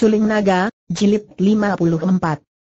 Suling Naga, Jilid 54.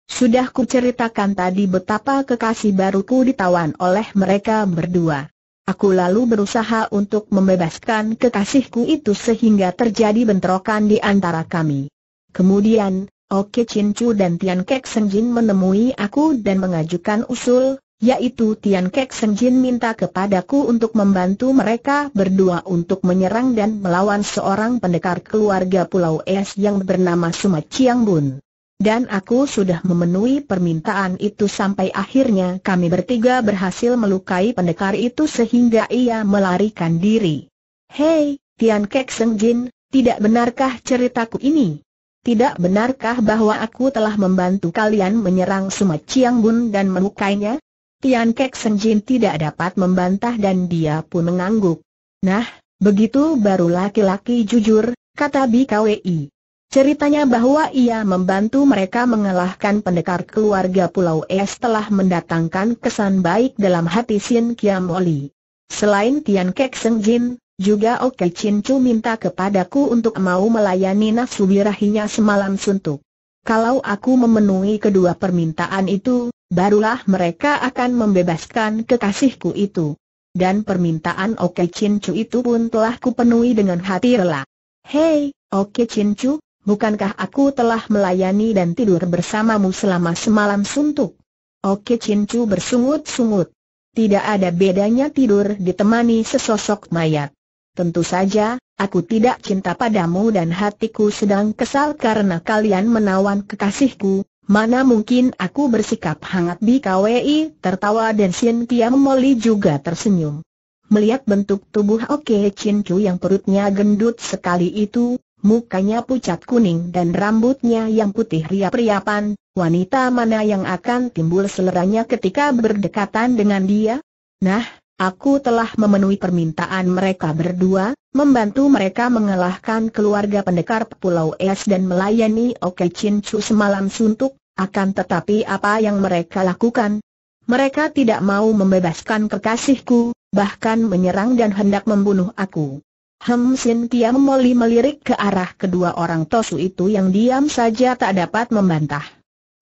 Sudah kuceritakan tadi betapa kekasih baruku ditawan oleh mereka berdua. Aku lalu berusaha untuk membebaskan kekasihku itu sehingga terjadi bentrokan di antara kami. Kemudian, Oke Chin Chu dan Tian Kek Senjin menemui aku dan mengajukan usul, yaitu Tian Kek Jin minta kepadaku untuk membantu mereka berdua untuk menyerang dan melawan seorang pendekar keluarga Pulau Es yang bernama Sumat Chiang Bun. Dan aku sudah memenuhi permintaan itu sampai akhirnya kami bertiga berhasil melukai pendekar itu sehingga ia melarikan diri. Hei, Tian Kek Jin, tidak benarkah ceritaku ini? Tidak benarkah bahwa aku telah membantu kalian menyerang Sumat Chiang Bun dan melukainya? Tian Kek Senjin tidak dapat membantah dan dia pun mengangguk. Nah, begitu baru laki-laki jujur, kata BKWI. Ceritanya bahwa ia membantu mereka mengalahkan pendekar keluarga Pulau Es telah mendatangkan kesan baik dalam hati Sin Kiam Oli. Selain Tian Kek Senjin, juga Oke Chin Chu minta kepadaku untuk mau melayani nafsu birahinya semalam suntuk. Kalau aku memenuhi kedua permintaan itu, barulah mereka akan membebaskan kekasihku itu. Dan permintaan Oke Chin itu pun telah kupenuhi dengan hati rela. Hei, Oke Chin bukankah aku telah melayani dan tidur bersamamu selama semalam suntuk? Oke Chin bersungut-sungut. Tidak ada bedanya tidur ditemani sesosok mayat. Tentu saja, aku tidak cinta padamu dan hatiku sedang kesal karena kalian menawan kekasihku, Mana mungkin aku bersikap hangat di KWI, tertawa dan Sien Kiam Moli juga tersenyum. Melihat bentuk tubuh Oke Chin Chu yang perutnya gendut sekali itu, mukanya pucat kuning dan rambutnya yang putih riap-riapan, wanita mana yang akan timbul seleranya ketika berdekatan dengan dia? Nah, Aku telah memenuhi permintaan mereka berdua, membantu mereka mengalahkan keluarga pendekar Pulau Es dan melayani Oke Chin Chu semalam suntuk, akan tetapi apa yang mereka lakukan? Mereka tidak mau membebaskan kekasihku, bahkan menyerang dan hendak membunuh aku. Hem Sin Kia Moli melirik ke arah kedua orang tosu itu yang diam saja tak dapat membantah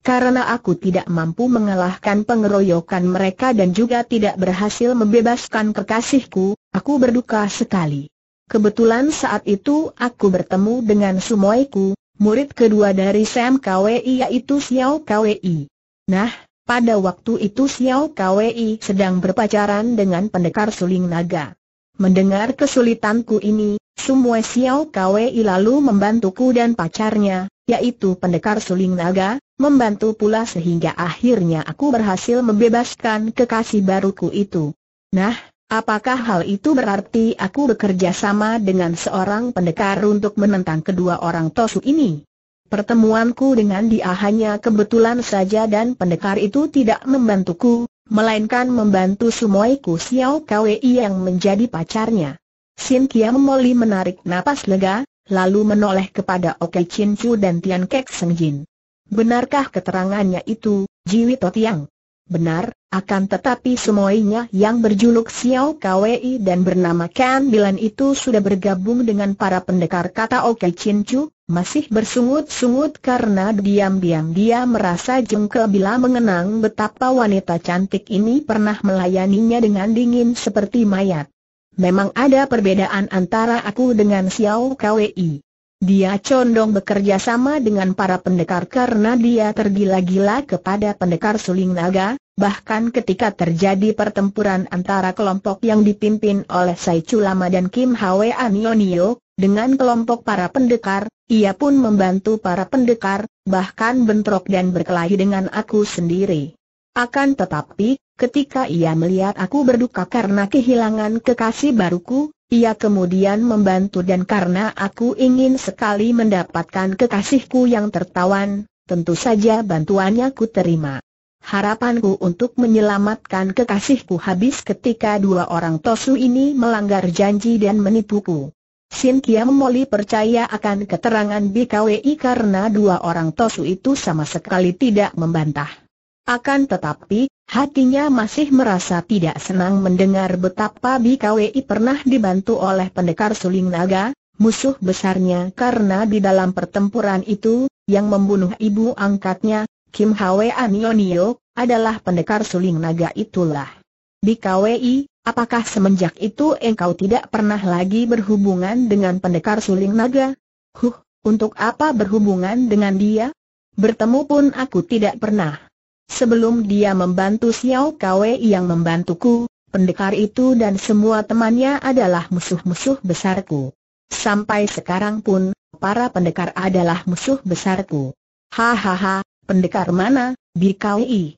karena aku tidak mampu mengalahkan pengeroyokan mereka dan juga tidak berhasil membebaskan kekasihku, aku berduka sekali. Kebetulan saat itu aku bertemu dengan sumoiku, murid kedua dari Sam Kwei yaitu Xiao KWI. Nah, pada waktu itu Xiao KWI sedang berpacaran dengan pendekar suling naga. Mendengar kesulitanku ini, Sumue Xiao Kwei lalu membantuku dan pacarnya, yaitu pendekar suling naga, membantu pula sehingga akhirnya aku berhasil membebaskan kekasih baruku itu. Nah, apakah hal itu berarti aku bekerja sama dengan seorang pendekar untuk menentang kedua orang Tosu ini? Pertemuanku dengan dia hanya kebetulan saja dan pendekar itu tidak membantuku, melainkan membantu sumoiku Xiao Kwei yang menjadi pacarnya. Sin Kiam Moli menarik napas lega, lalu menoleh kepada Oke Chin Chu dan Tian Kek Seng Jin. Benarkah keterangannya itu, Jiwi Yang? Benar, akan tetapi semuanya yang berjuluk Xiao Kwei dan bernama Kan Bilan itu sudah bergabung dengan para pendekar kata Oke Chin Chu, masih bersungut-sungut karena diam-diam dia merasa jengkel bila mengenang betapa wanita cantik ini pernah melayaninya dengan dingin seperti mayat. Memang ada perbedaan antara aku dengan Xiao Kwei. Dia condong bekerja sama dengan para pendekar karena dia tergila-gila kepada pendekar suling naga, bahkan ketika terjadi pertempuran antara kelompok yang dipimpin oleh Sai Chulama dan Kim Hwe Anionio, dengan kelompok para pendekar, ia pun membantu para pendekar, bahkan bentrok dan berkelahi dengan aku sendiri. Akan tetapi, ketika ia melihat aku berduka karena kehilangan kekasih baruku, ia kemudian membantu dan karena aku ingin sekali mendapatkan kekasihku yang tertawan, tentu saja bantuannya ku terima. Harapanku untuk menyelamatkan kekasihku habis ketika dua orang Tosu ini melanggar janji dan menipuku. Sin Kiam Moli percaya akan keterangan BKWI karena dua orang Tosu itu sama sekali tidak membantah. Akan tetapi, hatinya masih merasa tidak senang mendengar betapa BKWI pernah dibantu oleh pendekar suling naga, musuh besarnya karena di dalam pertempuran itu, yang membunuh ibu angkatnya, Kim Hwe Anionio, adalah pendekar suling naga itulah. BKWI, apakah semenjak itu engkau tidak pernah lagi berhubungan dengan pendekar suling naga? Huh, untuk apa berhubungan dengan dia? Bertemu pun aku tidak pernah. Sebelum dia membantu Xiao Kwe yang membantuku, pendekar itu dan semua temannya adalah musuh-musuh besarku. Sampai sekarang pun, para pendekar adalah musuh besarku. Hahaha, pendekar mana, BKI?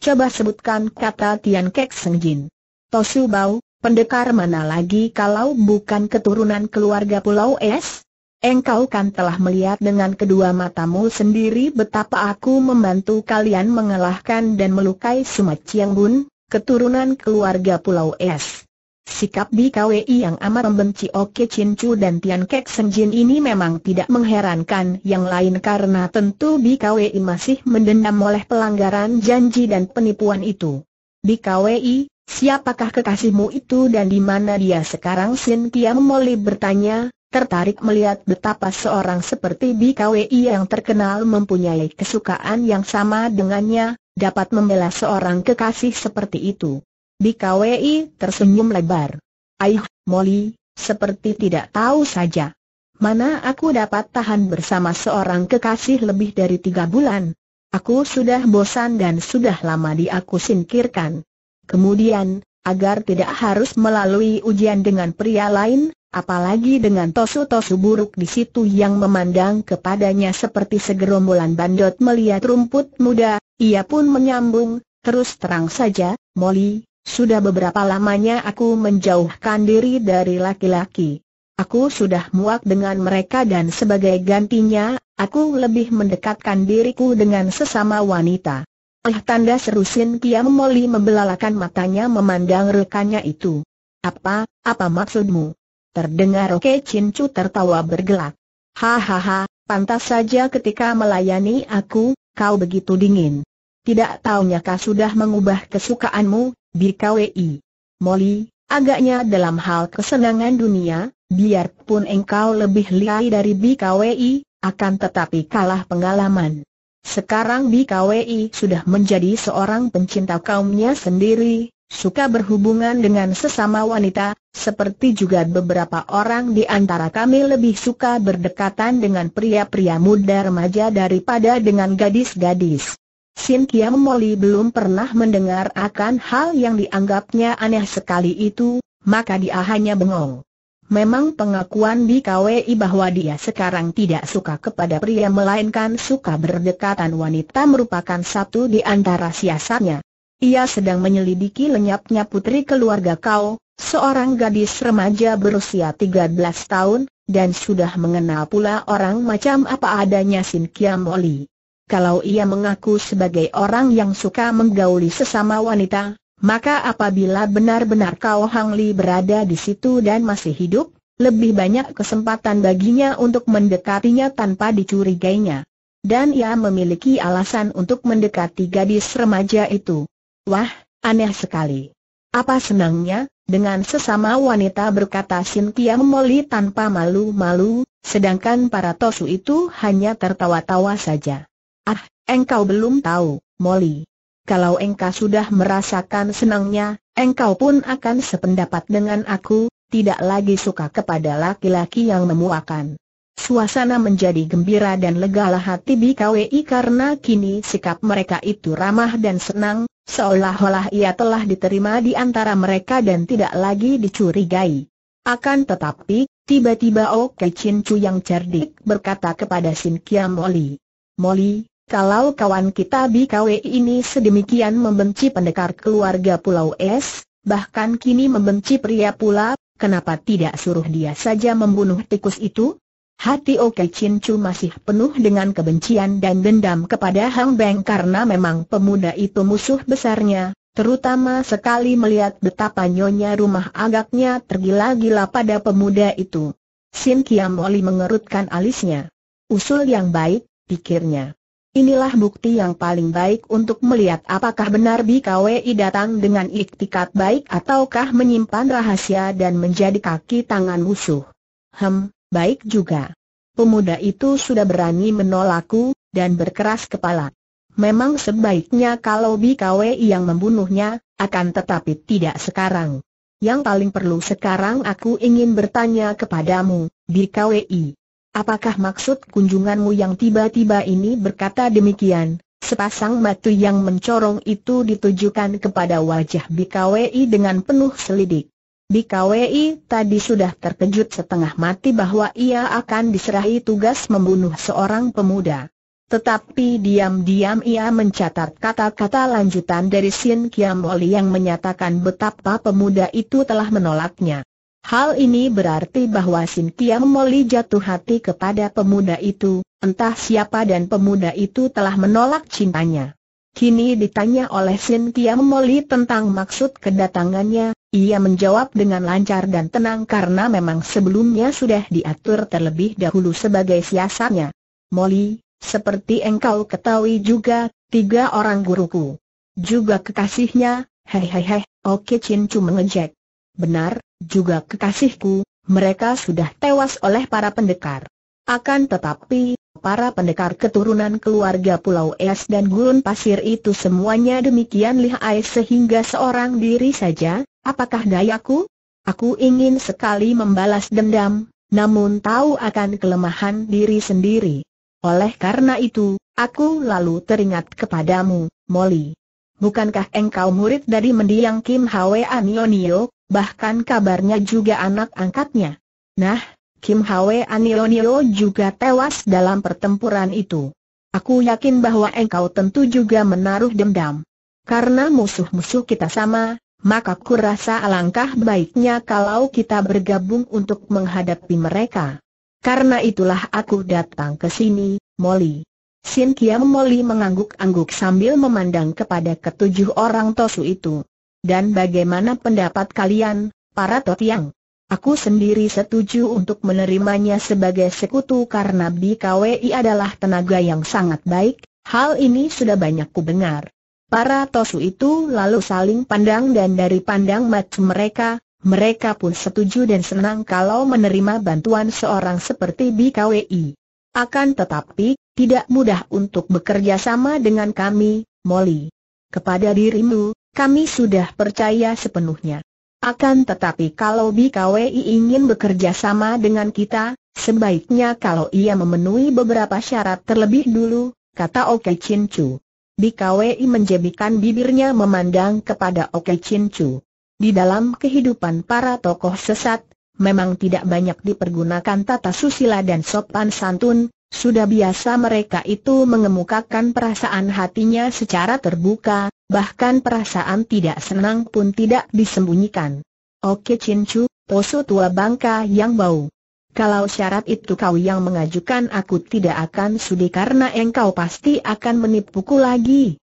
Coba sebutkan kata Tian Kek Seng Jin. Tosu Bau, pendekar mana lagi kalau bukan keturunan keluarga Pulau Es? Engkau kan telah melihat dengan kedua matamu sendiri betapa aku membantu kalian mengalahkan dan melukai Sumat Chiang Bun, keturunan keluarga Pulau Es. Sikap BKWI yang amat membenci Oke Chin dan Tian Kek Senjin ini memang tidak mengherankan yang lain karena tentu BKWI masih mendendam oleh pelanggaran janji dan penipuan itu. BKWI, siapakah kekasihmu itu dan di mana dia sekarang Sin Kia Moli bertanya, tertarik melihat betapa seorang seperti BKWI yang terkenal mempunyai kesukaan yang sama dengannya, dapat membela seorang kekasih seperti itu. BKWI tersenyum lebar. Aih, Molly, seperti tidak tahu saja. Mana aku dapat tahan bersama seorang kekasih lebih dari tiga bulan? Aku sudah bosan dan sudah lama di singkirkan. Kemudian, agar tidak harus melalui ujian dengan pria lain, Apalagi dengan tosu-tosu buruk di situ yang memandang kepadanya seperti segerombolan bandot melihat rumput muda, ia pun menyambung, terus terang saja, Molly, sudah beberapa lamanya aku menjauhkan diri dari laki-laki. Aku sudah muak dengan mereka dan sebagai gantinya, aku lebih mendekatkan diriku dengan sesama wanita. Eh tanda seru Sin Kiam Molly membelalakan matanya memandang rekannya itu. Apa, apa maksudmu? Terdengar Oke Cincu tertawa bergelak. Hahaha, pantas saja ketika melayani aku, kau begitu dingin. Tidak taunya kau sudah mengubah kesukaanmu, BKWI. Molly, agaknya dalam hal kesenangan dunia, biarpun engkau lebih lihai dari BKWI, akan tetapi kalah pengalaman. Sekarang BKWI sudah menjadi seorang pencinta kaumnya sendiri, suka berhubungan dengan sesama wanita, seperti juga beberapa orang di antara kami lebih suka berdekatan dengan pria-pria muda remaja daripada dengan gadis-gadis. Sin Kiam Moli belum pernah mendengar akan hal yang dianggapnya aneh sekali itu, maka dia hanya bengong. Memang pengakuan di KWI bahwa dia sekarang tidak suka kepada pria melainkan suka berdekatan wanita merupakan satu di antara siasatnya. Ia sedang menyelidiki lenyapnya putri keluarga kau, seorang gadis remaja berusia 13 tahun, dan sudah mengenal pula orang macam apa adanya Sin Kiam Oli. Kalau ia mengaku sebagai orang yang suka menggauli sesama wanita, maka apabila benar-benar kau Hang Li berada di situ dan masih hidup, lebih banyak kesempatan baginya untuk mendekatinya tanpa dicurigainya. Dan ia memiliki alasan untuk mendekati gadis remaja itu. Wah, aneh sekali. Apa senangnya, dengan sesama wanita berkata Sintia Moli tanpa malu-malu, sedangkan para tosu itu hanya tertawa-tawa saja. Ah, engkau belum tahu, Moli. Kalau engkau sudah merasakan senangnya, engkau pun akan sependapat dengan aku, tidak lagi suka kepada laki-laki yang memuakan. Suasana menjadi gembira dan lega legalah hati BKWI karena kini sikap mereka itu ramah dan senang, Seolah-olah ia telah diterima di antara mereka dan tidak lagi dicurigai. Akan tetapi, tiba-tiba Oke oh Chin Chu yang cerdik berkata kepada Sin Kia Moli, Moli, kalau kawan kita di BKW ini sedemikian membenci pendekar keluarga Pulau Es, bahkan kini membenci pria pula, kenapa tidak suruh dia saja membunuh tikus itu? Hati Oke Chin Chu masih penuh dengan kebencian dan dendam kepada Hang Beng karena memang pemuda itu musuh besarnya, terutama sekali melihat betapa nyonya rumah agaknya tergila-gila pada pemuda itu. Sin Kiam Oli mengerutkan alisnya. Usul yang baik, pikirnya. Inilah bukti yang paling baik untuk melihat apakah benar BKWI datang dengan iktikat baik ataukah menyimpan rahasia dan menjadi kaki tangan musuh. Hem, baik juga. Pemuda itu sudah berani menolakku, dan berkeras kepala. Memang sebaiknya kalau Bikawe yang membunuhnya, akan tetapi tidak sekarang. Yang paling perlu sekarang aku ingin bertanya kepadamu, BKWI. Apakah maksud kunjunganmu yang tiba-tiba ini berkata demikian? Sepasang mata yang mencorong itu ditujukan kepada wajah BKWI dengan penuh selidik. BKWI tadi sudah terkejut setengah mati bahwa ia akan diserahi tugas membunuh seorang pemuda. Tetapi diam-diam ia mencatat kata-kata lanjutan dari Sin Kiam Oli yang menyatakan betapa pemuda itu telah menolaknya. Hal ini berarti bahwa Sin Kiam Moli jatuh hati kepada pemuda itu, entah siapa dan pemuda itu telah menolak cintanya. Kini ditanya oleh Sin Kiam Moli tentang maksud kedatangannya, ia menjawab dengan lancar dan tenang karena memang sebelumnya sudah diatur terlebih dahulu sebagai siasatnya. Molly, seperti engkau ketahui juga, tiga orang guruku. Juga kekasihnya, hehehe, Oke Chin Chu mengejek. Benar, juga kekasihku, mereka sudah tewas oleh para pendekar. Akan tetapi, para pendekar keturunan keluarga Pulau Es dan Gurun Pasir itu semuanya demikian lihai sehingga seorang diri saja, apakah dayaku? Aku ingin sekali membalas dendam, namun tahu akan kelemahan diri sendiri. Oleh karena itu, aku lalu teringat kepadamu, Molly. Bukankah engkau murid dari mendiang Kim Hwe Anionio, bahkan kabarnya juga anak angkatnya? Nah, Kim Hwe Anionio juga tewas dalam pertempuran itu. Aku yakin bahwa engkau tentu juga menaruh dendam. Karena musuh-musuh kita sama, maka rasa alangkah baiknya kalau kita bergabung untuk menghadapi mereka. Karena itulah aku datang ke sini, Molly. Sin Kiam Molly mengangguk-angguk sambil memandang kepada ketujuh orang Tosu itu. Dan bagaimana pendapat kalian, para Totiang? Aku sendiri setuju untuk menerimanya sebagai sekutu karena BKWI adalah tenaga yang sangat baik, hal ini sudah banyak kudengar. Para tosu itu lalu saling pandang dan dari pandang mata mereka, mereka pun setuju dan senang kalau menerima bantuan seorang seperti BKWI. Akan tetapi, tidak mudah untuk bekerja sama dengan kami, Molly. Kepada dirimu, kami sudah percaya sepenuhnya. Akan tetapi kalau BKWI ingin bekerja sama dengan kita, sebaiknya kalau ia memenuhi beberapa syarat terlebih dulu, kata Oke Chin Chu. BKWI menjebikan bibirnya memandang kepada Oke Chin Chu. Di dalam kehidupan para tokoh sesat, memang tidak banyak dipergunakan tata susila dan sopan santun, sudah biasa mereka itu mengemukakan perasaan hatinya secara terbuka, bahkan perasaan tidak senang pun tidak disembunyikan. Oke Cincu, Poso tua bangka yang bau. Kalau syarat itu kau yang mengajukan aku tidak akan sudi karena engkau pasti akan menipuku lagi.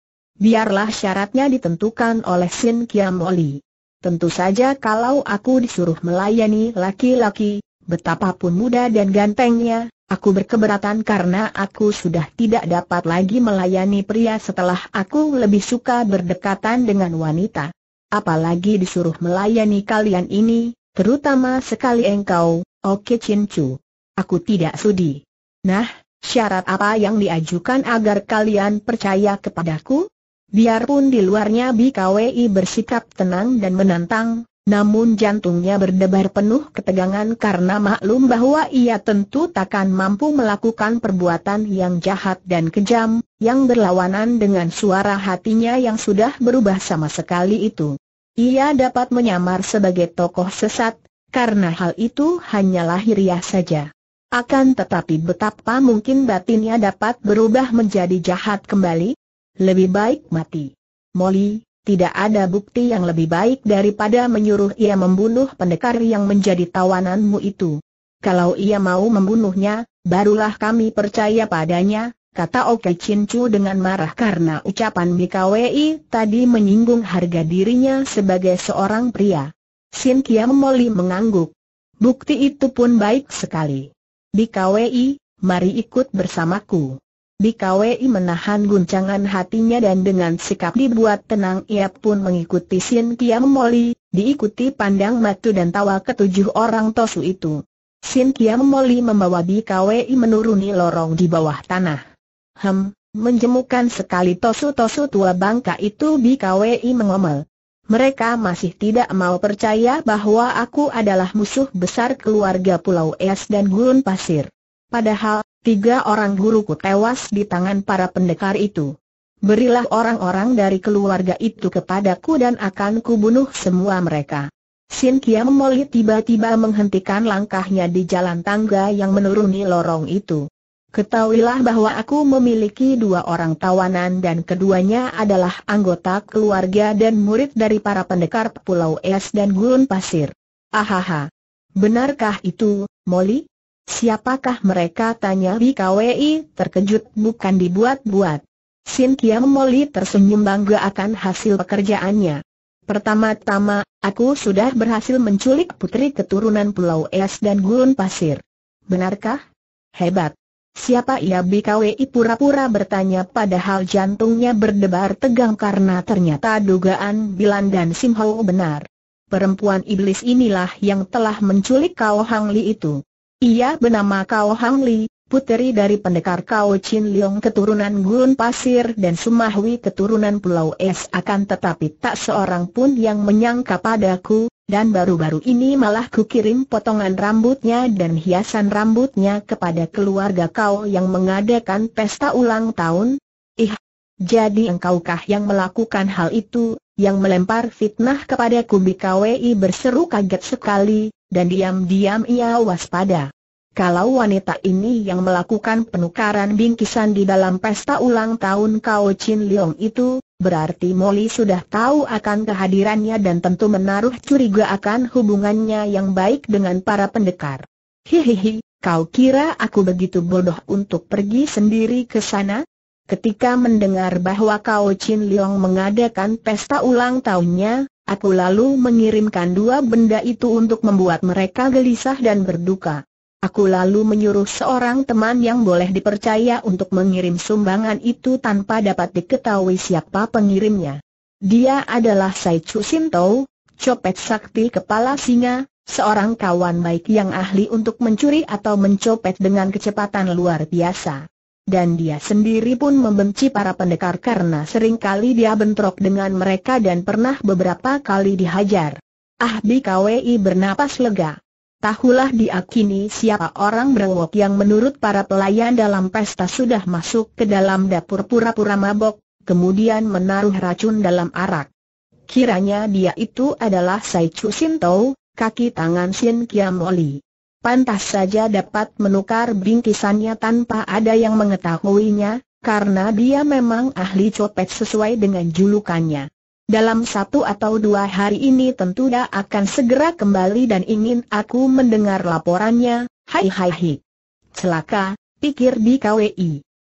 Biarlah syaratnya ditentukan oleh Sin Kiam Tentu saja kalau aku disuruh melayani laki-laki, betapapun muda dan gantengnya, Aku berkeberatan karena aku sudah tidak dapat lagi melayani pria setelah aku lebih suka berdekatan dengan wanita. Apalagi disuruh melayani kalian ini, terutama sekali engkau, Oke Chin Chu. Aku tidak sudi. Nah, syarat apa yang diajukan agar kalian percaya kepadaku? Biarpun di luarnya BKWI bersikap tenang dan menantang, namun jantungnya berdebar penuh ketegangan karena maklum bahwa ia tentu takkan mampu melakukan perbuatan yang jahat dan kejam, yang berlawanan dengan suara hatinya yang sudah berubah sama sekali itu. Ia dapat menyamar sebagai tokoh sesat, karena hal itu hanyalah hiriah saja. Akan tetapi betapa mungkin batinnya dapat berubah menjadi jahat kembali? Lebih baik mati. Molly, tidak ada bukti yang lebih baik daripada menyuruh ia membunuh pendekar yang menjadi tawananmu itu. Kalau ia mau membunuhnya, barulah kami percaya padanya, kata Oke Cincu dengan marah karena ucapan Mikawei tadi menyinggung harga dirinya sebagai seorang pria. Sin Kiam Moli mengangguk. Bukti itu pun baik sekali. BKWI, mari ikut bersamaku. BKWI menahan guncangan hatinya dan dengan sikap dibuat tenang ia pun mengikuti Sin Kiam Moli, diikuti pandang matu dan tawa ketujuh orang tosu itu. Sin Kiam Moli membawa BKWI menuruni lorong di bawah tanah. Hem, menjemukan sekali tosu-tosu tua bangka itu BKWI mengomel. Mereka masih tidak mau percaya bahwa aku adalah musuh besar keluarga Pulau Es dan Gurun Pasir. Padahal, tiga orang guruku tewas di tangan para pendekar itu. Berilah orang-orang dari keluarga itu kepadaku dan akan kubunuh semua mereka. Sin Kiam Moli tiba-tiba menghentikan langkahnya di jalan tangga yang menuruni lorong itu. Ketahuilah bahwa aku memiliki dua orang tawanan dan keduanya adalah anggota keluarga dan murid dari para pendekar Pulau Es dan Gurun Pasir. Ahaha. Benarkah itu, Molly? Siapakah mereka? Tanya BKWI, terkejut bukan dibuat-buat. Sin Kiam Moli tersenyum bangga akan hasil pekerjaannya. Pertama-tama, aku sudah berhasil menculik putri keturunan Pulau Es dan Gurun Pasir. Benarkah? Hebat. Siapa ia BKWI pura-pura bertanya padahal jantungnya berdebar tegang karena ternyata dugaan Bilan dan Sim Hau benar. Perempuan iblis inilah yang telah menculik kau Hang Li itu. Ia bernama Kao Hang Li, puteri dari pendekar Kao Chin Leong keturunan Gurun Pasir dan Sumahwi keturunan Pulau Es akan tetapi tak seorang pun yang menyangka padaku, dan baru-baru ini malah kukirim potongan rambutnya dan hiasan rambutnya kepada keluarga kau yang mengadakan pesta ulang tahun. Ih, jadi engkaukah yang melakukan hal itu, yang melempar fitnah kepada Kubikawi berseru kaget sekali, dan diam-diam ia waspada. Kalau wanita ini yang melakukan penukaran bingkisan di dalam pesta ulang tahun Kao Chin Leong itu, berarti Molly sudah tahu akan kehadirannya dan tentu menaruh curiga akan hubungannya yang baik dengan para pendekar. Hihihi, kau kira aku begitu bodoh untuk pergi sendiri ke sana? Ketika mendengar bahwa Kao Chin Leong mengadakan pesta ulang tahunnya, aku lalu mengirimkan dua benda itu untuk membuat mereka gelisah dan berduka. Aku lalu menyuruh seorang teman yang boleh dipercaya untuk mengirim sumbangan itu tanpa dapat diketahui siapa pengirimnya. Dia adalah Sai Chu Tau, copet sakti kepala singa, seorang kawan baik yang ahli untuk mencuri atau mencopet dengan kecepatan luar biasa dan dia sendiri pun membenci para pendekar karena sering kali dia bentrok dengan mereka dan pernah beberapa kali dihajar. Ah BKWI bernapas lega. Tahulah diakini siapa orang berwok yang menurut para pelayan dalam pesta sudah masuk ke dalam dapur pura-pura mabok, kemudian menaruh racun dalam arak. Kiranya dia itu adalah Sai Chu Sin kaki tangan Sin Kiam Oli pantas saja dapat menukar bingkisannya tanpa ada yang mengetahuinya, karena dia memang ahli copet sesuai dengan julukannya. Dalam satu atau dua hari ini tentu dia akan segera kembali dan ingin aku mendengar laporannya, hai hai hai. Celaka, pikir di KWI.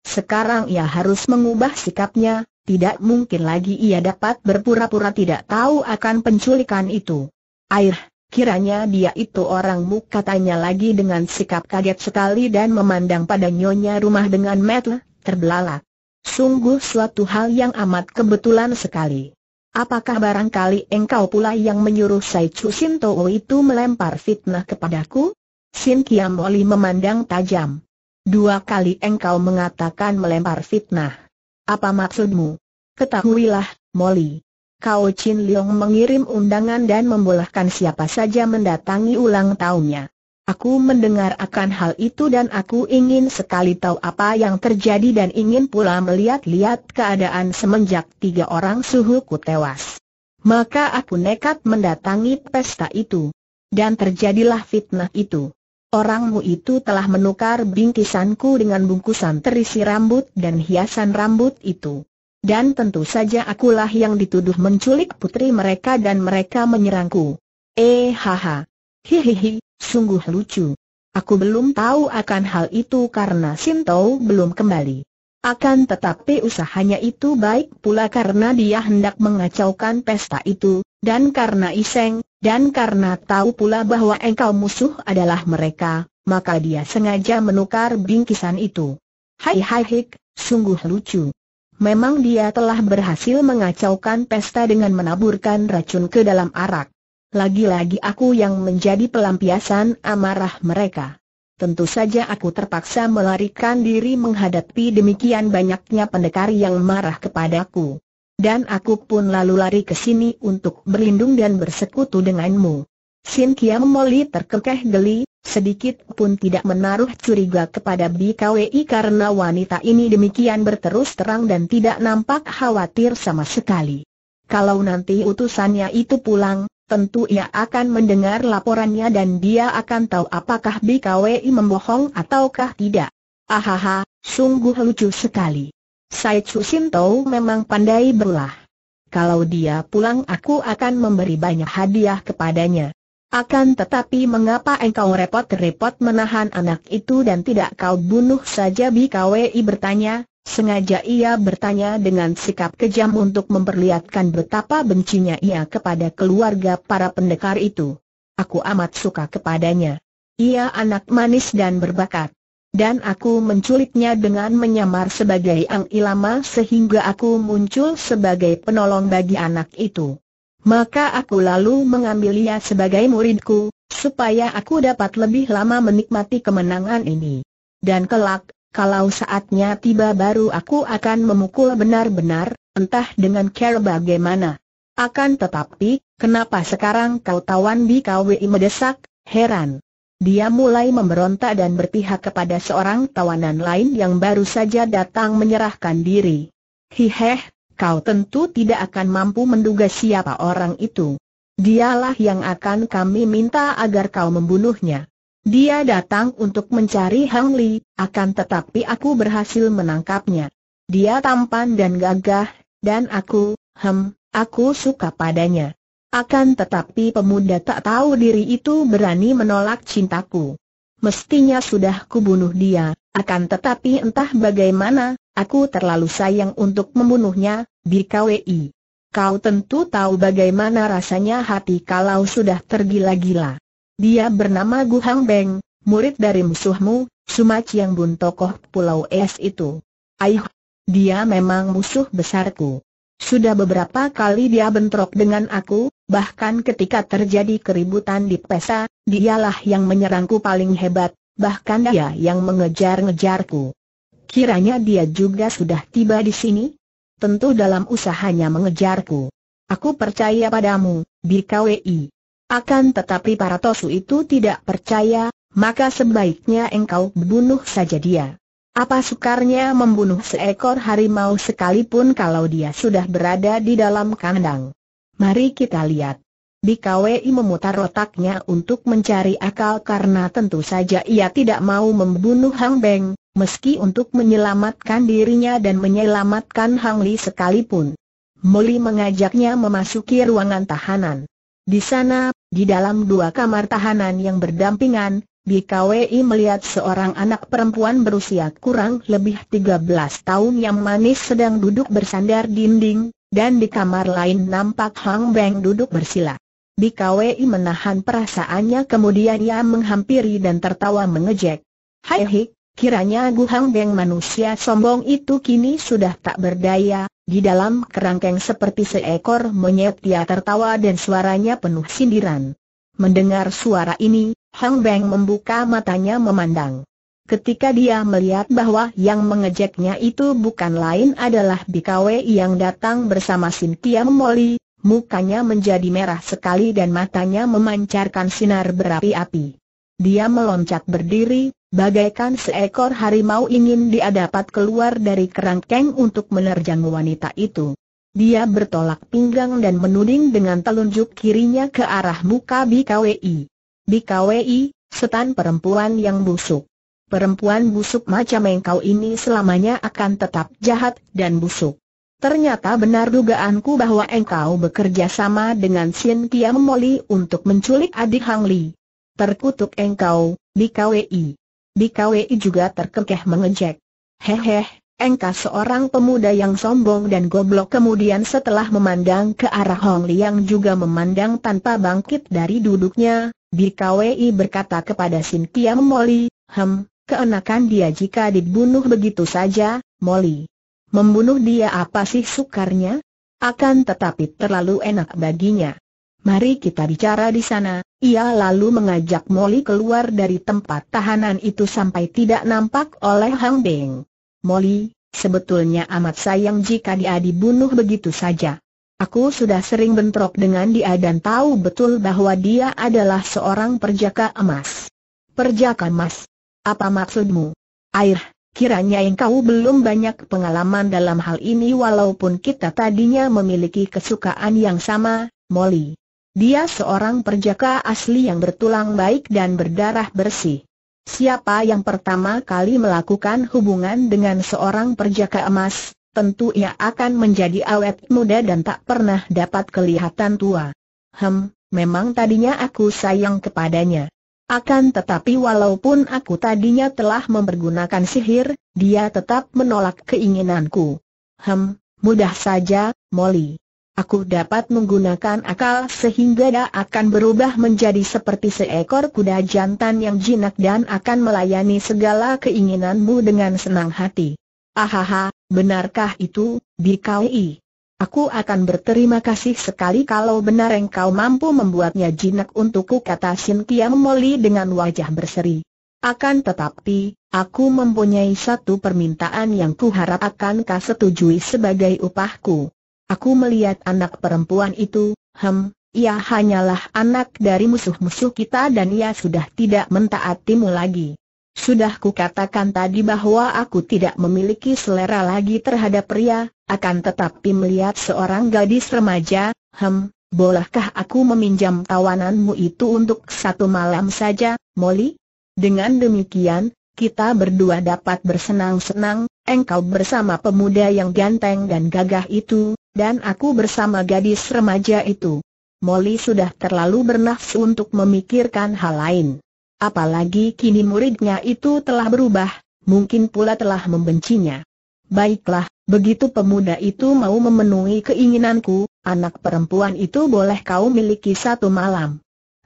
Sekarang ia harus mengubah sikapnya, tidak mungkin lagi ia dapat berpura-pura tidak tahu akan penculikan itu. Air, Kiranya dia itu orangmu katanya lagi dengan sikap kaget sekali dan memandang pada nyonya rumah dengan metle terbelalak. Sungguh suatu hal yang amat kebetulan sekali. Apakah barangkali engkau pula yang menyuruh Sai Chu itu melempar fitnah kepadaku? Sin Kiam Oli memandang tajam. Dua kali engkau mengatakan melempar fitnah. Apa maksudmu? Ketahuilah, Molly. Kau Chin Leong mengirim undangan dan membolehkan siapa saja mendatangi ulang tahunnya. Aku mendengar akan hal itu dan aku ingin sekali tahu apa yang terjadi dan ingin pula melihat-lihat keadaan semenjak tiga orang suhuku tewas. Maka aku nekat mendatangi pesta itu. Dan terjadilah fitnah itu. Orangmu itu telah menukar bingkisanku dengan bungkusan terisi rambut dan hiasan rambut itu. Dan tentu saja akulah yang dituduh menculik putri mereka dan mereka menyerangku. Eh haha. Hihihi, sungguh lucu. Aku belum tahu akan hal itu karena Sinto belum kembali. Akan tetapi usahanya itu baik pula karena dia hendak mengacaukan pesta itu, dan karena iseng, dan karena tahu pula bahwa engkau musuh adalah mereka, maka dia sengaja menukar bingkisan itu. Hai hai hik, sungguh lucu. Memang dia telah berhasil mengacaukan pesta dengan menaburkan racun ke dalam arak. Lagi-lagi aku yang menjadi pelampiasan amarah mereka. Tentu saja aku terpaksa melarikan diri menghadapi demikian banyaknya pendekar yang marah kepadaku. Dan aku pun lalu lari ke sini untuk berlindung dan bersekutu denganmu. Sin Kiam Moli terkekeh geli, Sedikit pun tidak menaruh curiga kepada BKWI karena wanita ini demikian berterus terang dan tidak nampak khawatir sama sekali. Kalau nanti utusannya itu pulang, tentu ia akan mendengar laporannya dan dia akan tahu apakah BKWI membohong ataukah tidak. Ahaha, sungguh lucu sekali. Said Susinto memang pandai berulah. Kalau dia pulang aku akan memberi banyak hadiah kepadanya. Akan tetapi mengapa engkau repot-repot menahan anak itu dan tidak kau bunuh saja BKWI bertanya, sengaja ia bertanya dengan sikap kejam untuk memperlihatkan betapa bencinya ia kepada keluarga para pendekar itu. Aku amat suka kepadanya. Ia anak manis dan berbakat. Dan aku menculiknya dengan menyamar sebagai Ang Ilama sehingga aku muncul sebagai penolong bagi anak itu. Maka aku lalu mengambil ia sebagai muridku, supaya aku dapat lebih lama menikmati kemenangan ini. Dan kelak, kalau saatnya tiba baru aku akan memukul benar-benar, entah dengan cara bagaimana. Akan tetapi, kenapa sekarang kau tawan di KWI mendesak, heran. Dia mulai memberontak dan berpihak kepada seorang tawanan lain yang baru saja datang menyerahkan diri. Hiheh, kau tentu tidak akan mampu menduga siapa orang itu. Dialah yang akan kami minta agar kau membunuhnya. Dia datang untuk mencari Hang Li, akan tetapi aku berhasil menangkapnya. Dia tampan dan gagah, dan aku, hem, aku suka padanya. Akan tetapi pemuda tak tahu diri itu berani menolak cintaku. Mestinya sudah kubunuh dia, akan tetapi entah bagaimana, Aku terlalu sayang untuk membunuhnya, BKWI. Kau tentu tahu bagaimana rasanya hati kalau sudah tergila-gila. Dia bernama Gu Hang Beng, murid dari musuhmu, Sumac Yang Bun tokoh Pulau Es itu. Aih, dia memang musuh besarku. Sudah beberapa kali dia bentrok dengan aku, bahkan ketika terjadi keributan di pesa, dialah yang menyerangku paling hebat, bahkan dia yang mengejar-ngejarku. Kiranya dia juga sudah tiba di sini? Tentu dalam usahanya mengejarku. Aku percaya padamu, BKWI. Akan tetapi para tosu itu tidak percaya, maka sebaiknya engkau bunuh saja dia. Apa sukarnya membunuh seekor harimau sekalipun kalau dia sudah berada di dalam kandang? Mari kita lihat. BKWI memutar otaknya untuk mencari akal karena tentu saja ia tidak mau membunuh Hang Beng, meski untuk menyelamatkan dirinya dan menyelamatkan Hang Li sekalipun. Moli mengajaknya memasuki ruangan tahanan. Di sana, di dalam dua kamar tahanan yang berdampingan, BKWI melihat seorang anak perempuan berusia kurang lebih 13 tahun yang manis sedang duduk bersandar dinding, dan di kamar lain nampak Hang Beng duduk bersila. BKWI menahan perasaannya kemudian ia menghampiri dan tertawa mengejek. Hai hik, Kiranya Gu Hang Beng manusia sombong itu kini sudah tak berdaya, di dalam kerangkeng seperti seekor monyet dia tertawa dan suaranya penuh sindiran. Mendengar suara ini, Hang Beng membuka matanya memandang. Ketika dia melihat bahwa yang mengejeknya itu bukan lain adalah Bikawe yang datang bersama Sintia Moli, mukanya menjadi merah sekali dan matanya memancarkan sinar berapi-api. Dia meloncat berdiri, bagaikan seekor harimau ingin dia dapat keluar dari kerangkeng untuk menerjang wanita itu. Dia bertolak pinggang dan menuding dengan telunjuk kirinya ke arah muka BKWI. BKWI, setan perempuan yang busuk. Perempuan busuk macam engkau ini selamanya akan tetap jahat dan busuk. Ternyata benar dugaanku bahwa engkau bekerja sama dengan Sien Kiam Moli untuk menculik adik Hang Li. Terkutuk engkau, BKWI. Bikawi juga terkekeh mengejek. Hehe, engkau seorang pemuda yang sombong dan goblok kemudian setelah memandang ke arah Hong Liang juga memandang tanpa bangkit dari duduknya, Bikawi berkata kepada Sintia Moli, Hem, keenakan dia jika dibunuh begitu saja, Moli. Membunuh dia apa sih sukarnya? Akan tetapi terlalu enak baginya. Mari kita bicara di sana. Ia lalu mengajak Molly keluar dari tempat tahanan itu sampai tidak nampak oleh Hang Beng. Molly, sebetulnya amat sayang jika dia dibunuh begitu saja. Aku sudah sering bentrok dengan dia dan tahu betul bahwa dia adalah seorang perjaka emas. Perjaka emas? Apa maksudmu? Air, kiranya engkau belum banyak pengalaman dalam hal ini walaupun kita tadinya memiliki kesukaan yang sama, Molly. Dia seorang perjaka asli yang bertulang baik dan berdarah bersih. Siapa yang pertama kali melakukan hubungan dengan seorang perjaka emas, tentu ia akan menjadi awet muda dan tak pernah dapat kelihatan tua. Hem, memang tadinya aku sayang kepadanya. Akan tetapi walaupun aku tadinya telah mempergunakan sihir, dia tetap menolak keinginanku. Hem, mudah saja, Molly. Aku dapat menggunakan akal sehingga dia akan berubah menjadi seperti seekor kuda jantan yang jinak dan akan melayani segala keinginanmu dengan senang hati. Ahaha, benarkah itu, Bikawi? Aku akan berterima kasih sekali kalau benar engkau mampu membuatnya jinak untukku kata Sintia Kiam Moli dengan wajah berseri. Akan tetapi, aku mempunyai satu permintaan yang kuharap akan kau setujui sebagai upahku. Aku melihat anak perempuan itu, hem, ia hanyalah anak dari musuh-musuh kita dan ia sudah tidak mentaatimu lagi. Sudah kukatakan tadi bahwa aku tidak memiliki selera lagi terhadap pria, akan tetapi melihat seorang gadis remaja, hem, bolehkah aku meminjam tawananmu itu untuk satu malam saja, Molly? Dengan demikian, kita berdua dapat bersenang-senang, engkau bersama pemuda yang ganteng dan gagah itu, dan aku bersama gadis remaja itu. Molly sudah terlalu bernafsu untuk memikirkan hal lain. Apalagi kini muridnya itu telah berubah, mungkin pula telah membencinya. Baiklah, begitu pemuda itu mau memenuhi keinginanku, anak perempuan itu boleh kau miliki satu malam.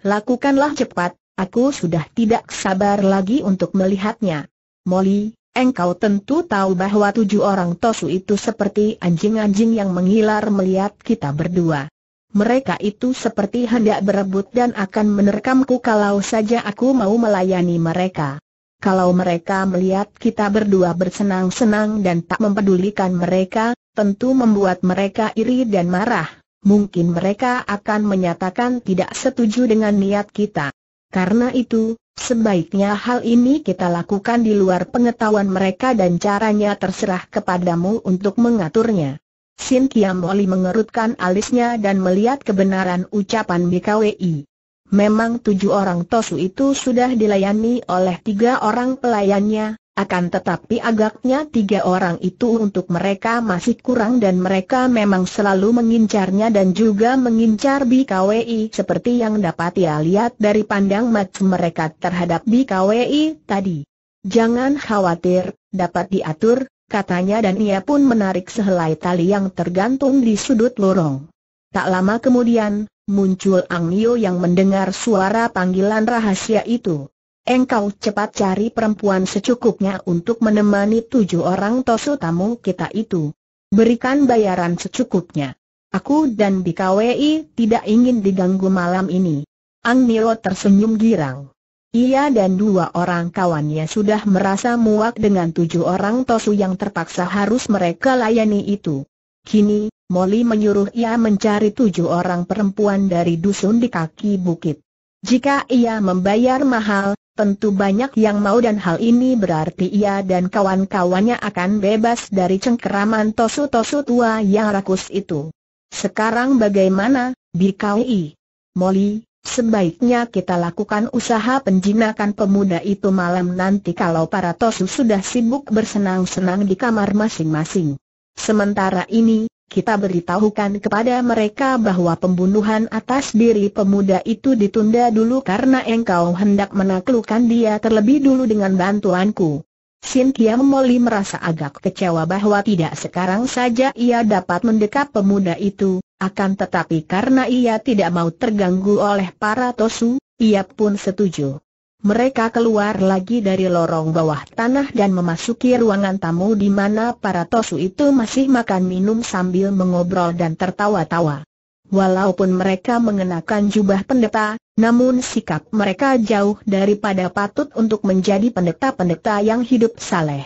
Lakukanlah cepat, aku sudah tidak sabar lagi untuk melihatnya. Molly, Engkau tentu tahu bahwa tujuh orang tosu itu seperti anjing-anjing yang mengilar melihat kita berdua. Mereka itu seperti hendak berebut dan akan menerkamku kalau saja aku mau melayani mereka. Kalau mereka melihat kita berdua bersenang-senang dan tak mempedulikan mereka, tentu membuat mereka iri dan marah. Mungkin mereka akan menyatakan tidak setuju dengan niat kita. Karena itu, Sebaiknya hal ini kita lakukan di luar pengetahuan mereka dan caranya terserah kepadamu untuk mengaturnya. Sin Kiam Oli mengerutkan alisnya dan melihat kebenaran ucapan BKWI. Memang tujuh orang Tosu itu sudah dilayani oleh tiga orang pelayannya, akan tetapi agaknya tiga orang itu untuk mereka masih kurang dan mereka memang selalu mengincarnya dan juga mengincar BKWI seperti yang dapat ia lihat dari pandang mata mereka terhadap BKWI tadi. Jangan khawatir, dapat diatur, katanya dan ia pun menarik sehelai tali yang tergantung di sudut lorong. Tak lama kemudian, muncul Ang Nio yang mendengar suara panggilan rahasia itu engkau cepat cari perempuan secukupnya untuk menemani tujuh orang tosu tamu kita itu. Berikan bayaran secukupnya. Aku dan BKWI tidak ingin diganggu malam ini. Ang Nilo tersenyum girang. Ia dan dua orang kawannya sudah merasa muak dengan tujuh orang tosu yang terpaksa harus mereka layani itu. Kini, Molly menyuruh ia mencari tujuh orang perempuan dari dusun di kaki bukit. Jika ia membayar mahal, tentu banyak yang mau dan hal ini berarti ia dan kawan-kawannya akan bebas dari cengkeraman tosu-tosu tua yang rakus itu. Sekarang bagaimana, Bikawi? Molly, sebaiknya kita lakukan usaha penjinakan pemuda itu malam nanti kalau para tosu sudah sibuk bersenang-senang di kamar masing-masing. Sementara ini, kita beritahukan kepada mereka bahwa pembunuhan atas diri pemuda itu ditunda dulu karena engkau hendak menaklukkan dia terlebih dulu dengan bantuanku. Sin Kiam Moli merasa agak kecewa bahwa tidak sekarang saja ia dapat mendekap pemuda itu, akan tetapi karena ia tidak mau terganggu oleh para tosu, ia pun setuju. Mereka keluar lagi dari lorong bawah tanah dan memasuki ruangan tamu di mana para tosu itu masih makan minum sambil mengobrol dan tertawa-tawa. Walaupun mereka mengenakan jubah pendeta, namun sikap mereka jauh daripada patut untuk menjadi pendeta-pendeta yang hidup saleh.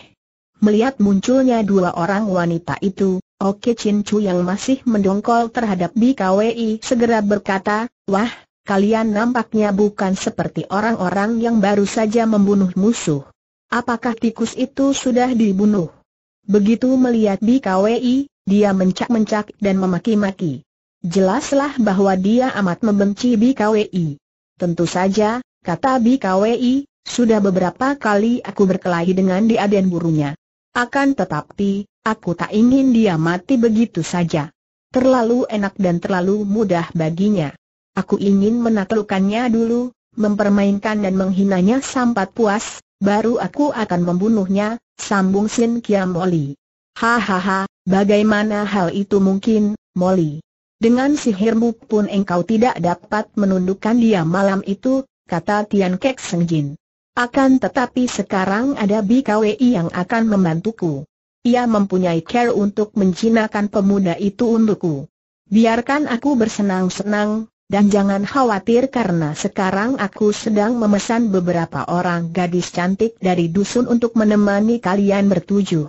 Melihat munculnya dua orang wanita itu, Oke Chin Chu yang masih mendongkol terhadap BKWI segera berkata, Wah, kalian nampaknya bukan seperti orang-orang yang baru saja membunuh musuh. Apakah tikus itu sudah dibunuh? Begitu melihat BKWI, dia mencak-mencak dan memaki-maki. Jelaslah bahwa dia amat membenci BKWI. Tentu saja, kata BKWI, sudah beberapa kali aku berkelahi dengan dia dan burunya. Akan tetapi, aku tak ingin dia mati begitu saja. Terlalu enak dan terlalu mudah baginya. Aku ingin menaklukkannya dulu, mempermainkan dan menghinanya sampai puas, baru aku akan membunuhnya, sambung Sin Kiam Molly. Hahaha, bagaimana hal itu mungkin, Molly? Dengan sihirmu pun engkau tidak dapat menundukkan dia malam itu, kata Tian Kek Jin. Akan tetapi sekarang ada BKWI yang akan membantuku. Ia mempunyai care untuk menjinakkan pemuda itu untukku. Biarkan aku bersenang-senang, dan jangan khawatir karena sekarang aku sedang memesan beberapa orang gadis cantik dari dusun untuk menemani kalian bertujuh.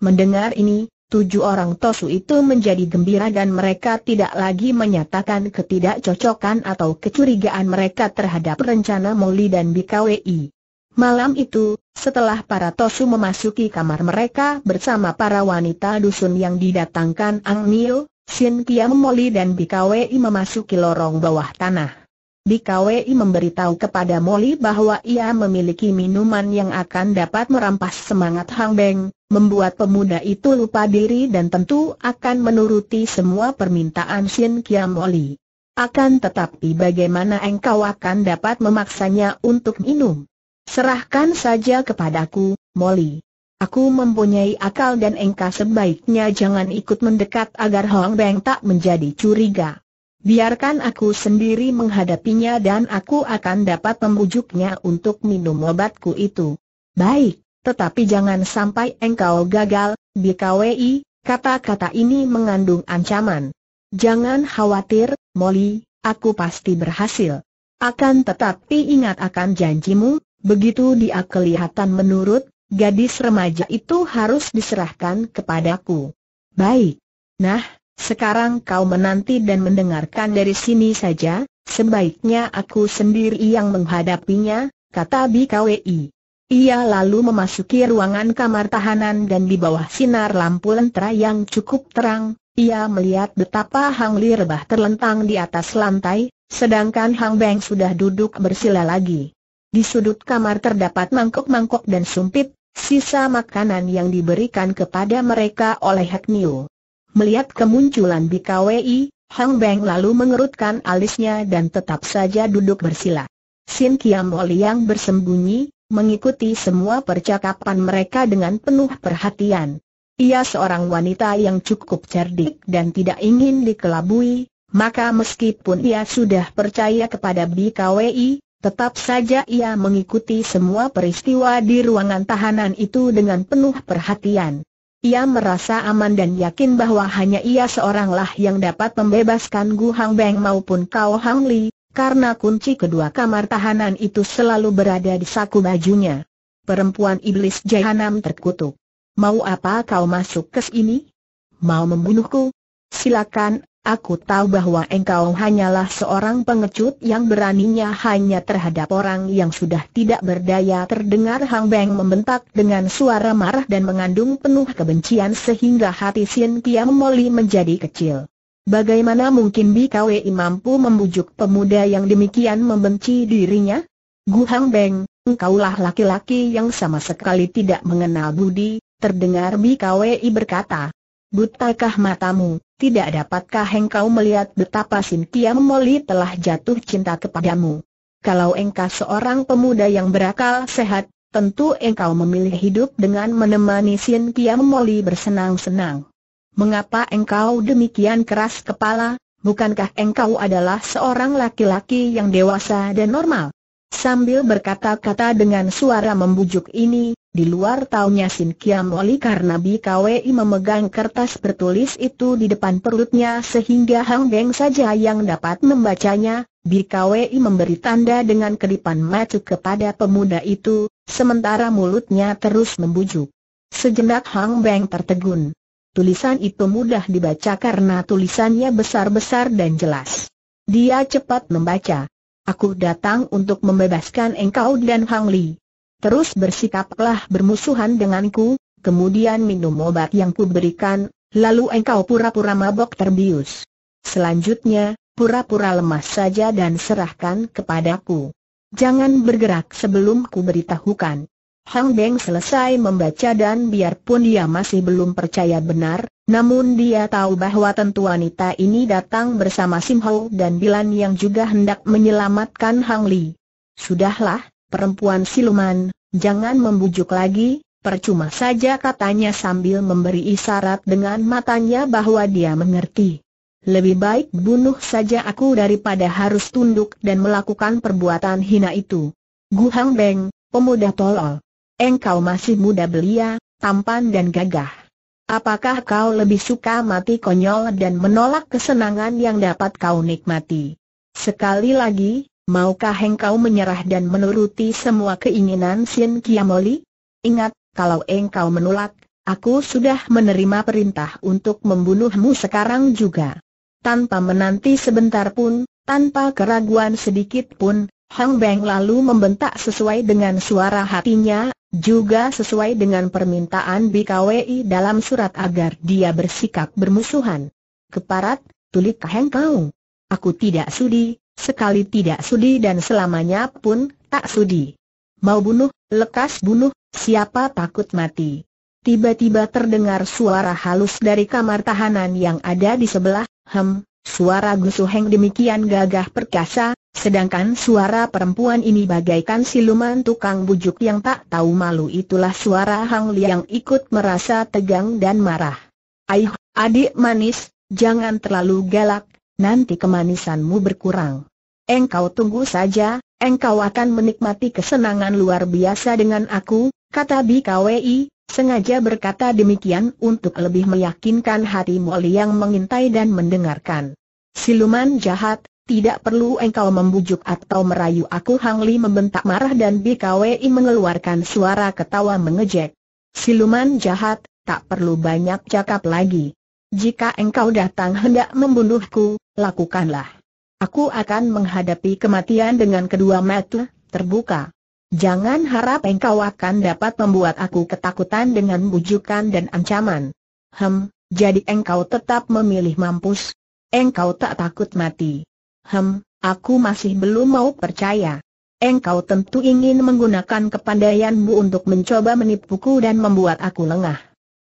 Mendengar ini, tujuh orang tosu itu menjadi gembira dan mereka tidak lagi menyatakan ketidakcocokan atau kecurigaan mereka terhadap rencana Moli dan BKWI. Malam itu, setelah para tosu memasuki kamar mereka bersama para wanita dusun yang didatangkan Ang Mio, Sin Kiam Moli dan Bikawei memasuki lorong bawah tanah. Bikawei memberitahu kepada Moli bahwa ia memiliki minuman yang akan dapat merampas semangat Hang Beng, membuat pemuda itu lupa diri dan tentu akan menuruti semua permintaan Sin Kiam Moli. Akan tetapi bagaimana engkau akan dapat memaksanya untuk minum? Serahkan saja kepadaku, Moli. Aku mempunyai akal dan engkau sebaiknya jangan ikut mendekat agar Hong Beng tak menjadi curiga. Biarkan aku sendiri menghadapinya dan aku akan dapat membujuknya untuk minum obatku itu. Baik, tetapi jangan sampai engkau gagal, BKWI, kata-kata ini mengandung ancaman. Jangan khawatir, Molly, aku pasti berhasil. Akan tetapi ingat akan janjimu, begitu dia kelihatan menurut, Gadis remaja itu harus diserahkan kepadaku. Baik. Nah, sekarang kau menanti dan mendengarkan dari sini saja, sebaiknya aku sendiri yang menghadapinya, kata BKWI. Ia lalu memasuki ruangan kamar tahanan dan di bawah sinar lampu lentera yang cukup terang, ia melihat betapa Hang Li rebah terlentang di atas lantai, sedangkan Hang Beng sudah duduk bersila lagi. Di sudut kamar terdapat mangkok-mangkok dan sumpit, sisa makanan yang diberikan kepada mereka oleh Hek Niu. Melihat kemunculan BKWI, Hang Beng lalu mengerutkan alisnya dan tetap saja duduk bersila. Sin Kiam yang bersembunyi, mengikuti semua percakapan mereka dengan penuh perhatian. Ia seorang wanita yang cukup cerdik dan tidak ingin dikelabui, maka meskipun ia sudah percaya kepada BKWI, Tetap saja ia mengikuti semua peristiwa di ruangan tahanan itu dengan penuh perhatian. Ia merasa aman dan yakin bahwa hanya ia seoranglah yang dapat membebaskan Gu Hang Beng maupun Kao Hang Li, karena kunci kedua kamar tahanan itu selalu berada di saku bajunya. Perempuan iblis jahanam terkutuk. Mau apa kau masuk ke sini? Mau membunuhku? Silakan Aku tahu bahwa engkau hanyalah seorang pengecut yang beraninya hanya terhadap orang yang sudah tidak berdaya Terdengar Hang Beng membentak dengan suara marah dan mengandung penuh kebencian sehingga hati Sin Kiam Moli menjadi kecil Bagaimana mungkin Bi BKWI mampu membujuk pemuda yang demikian membenci dirinya? Gu Hang Beng, engkaulah laki-laki yang sama sekali tidak mengenal budi, terdengar Bi BKWI berkata Butakah matamu, tidak dapatkah engkau melihat betapa Sintia Moli telah jatuh cinta kepadamu? Kalau engkau seorang pemuda yang berakal sehat, tentu engkau memilih hidup dengan menemani Sintia Moli bersenang-senang. Mengapa engkau demikian keras kepala, bukankah engkau adalah seorang laki-laki yang dewasa dan normal? Sambil berkata-kata dengan suara membujuk ini, di luar taunya Sin Kiam Wali karena BKWI memegang kertas bertulis itu di depan perutnya sehingga Hang Beng saja yang dapat membacanya, BKWI memberi tanda dengan kedipan mata kepada pemuda itu, sementara mulutnya terus membujuk. Sejenak Hang Beng tertegun. Tulisan itu mudah dibaca karena tulisannya besar-besar dan jelas. Dia cepat membaca. Aku datang untuk membebaskan engkau dan Hang Li. Terus bersikaplah bermusuhan denganku, kemudian minum obat yang kuberikan, lalu engkau pura-pura mabok terbius. Selanjutnya, pura-pura lemas saja dan serahkan kepadaku. Jangan bergerak sebelum ku beritahukan. Hang Beng selesai membaca dan biarpun dia masih belum percaya benar, namun dia tahu bahwa tentu wanita ini datang bersama Sim Ho dan Bilan yang juga hendak menyelamatkan Hang Li. Sudahlah, perempuan siluman, jangan membujuk lagi, percuma saja katanya sambil memberi isyarat dengan matanya bahwa dia mengerti. Lebih baik bunuh saja aku daripada harus tunduk dan melakukan perbuatan hina itu. Gu Hang Beng, pemuda tolol. Engkau masih muda belia, tampan dan gagah. Apakah kau lebih suka mati konyol dan menolak kesenangan yang dapat kau nikmati? Sekali lagi, maukah engkau menyerah dan menuruti semua keinginan Sien Kiamoli? Ingat, kalau engkau menolak, aku sudah menerima perintah untuk membunuhmu sekarang juga. Tanpa menanti sebentar pun, tanpa keraguan sedikit pun, Hang Beng lalu membentak sesuai dengan suara hatinya, juga sesuai dengan permintaan BKWI dalam surat agar dia bersikap bermusuhan. Keparat, tulik Heng Kaung. Aku tidak sudi, sekali tidak sudi dan selamanya pun tak sudi. Mau bunuh, lekas bunuh, siapa takut mati. Tiba-tiba terdengar suara halus dari kamar tahanan yang ada di sebelah, hem, Suara Gusu Heng demikian gagah perkasa, sedangkan suara perempuan ini bagaikan siluman tukang bujuk yang tak tahu malu itulah suara Hang Liang ikut merasa tegang dan marah. Aih, adik manis, jangan terlalu galak, nanti kemanisanmu berkurang. Engkau tunggu saja, engkau akan menikmati kesenangan luar biasa dengan aku, kata BKWI, sengaja berkata demikian untuk lebih meyakinkan hati Moli yang mengintai dan mendengarkan. Siluman jahat, tidak perlu engkau membujuk atau merayu aku Hang Li membentak marah dan BKWI mengeluarkan suara ketawa mengejek. Siluman jahat, tak perlu banyak cakap lagi. Jika engkau datang hendak membunuhku, lakukanlah. Aku akan menghadapi kematian dengan kedua mata terbuka. Jangan harap engkau akan dapat membuat aku ketakutan dengan bujukan dan ancaman. Hem, jadi engkau tetap memilih mampus, Engkau tak takut mati. Hem, aku masih belum mau percaya. Engkau tentu ingin menggunakan kepandaianmu untuk mencoba menipuku dan membuat aku lengah.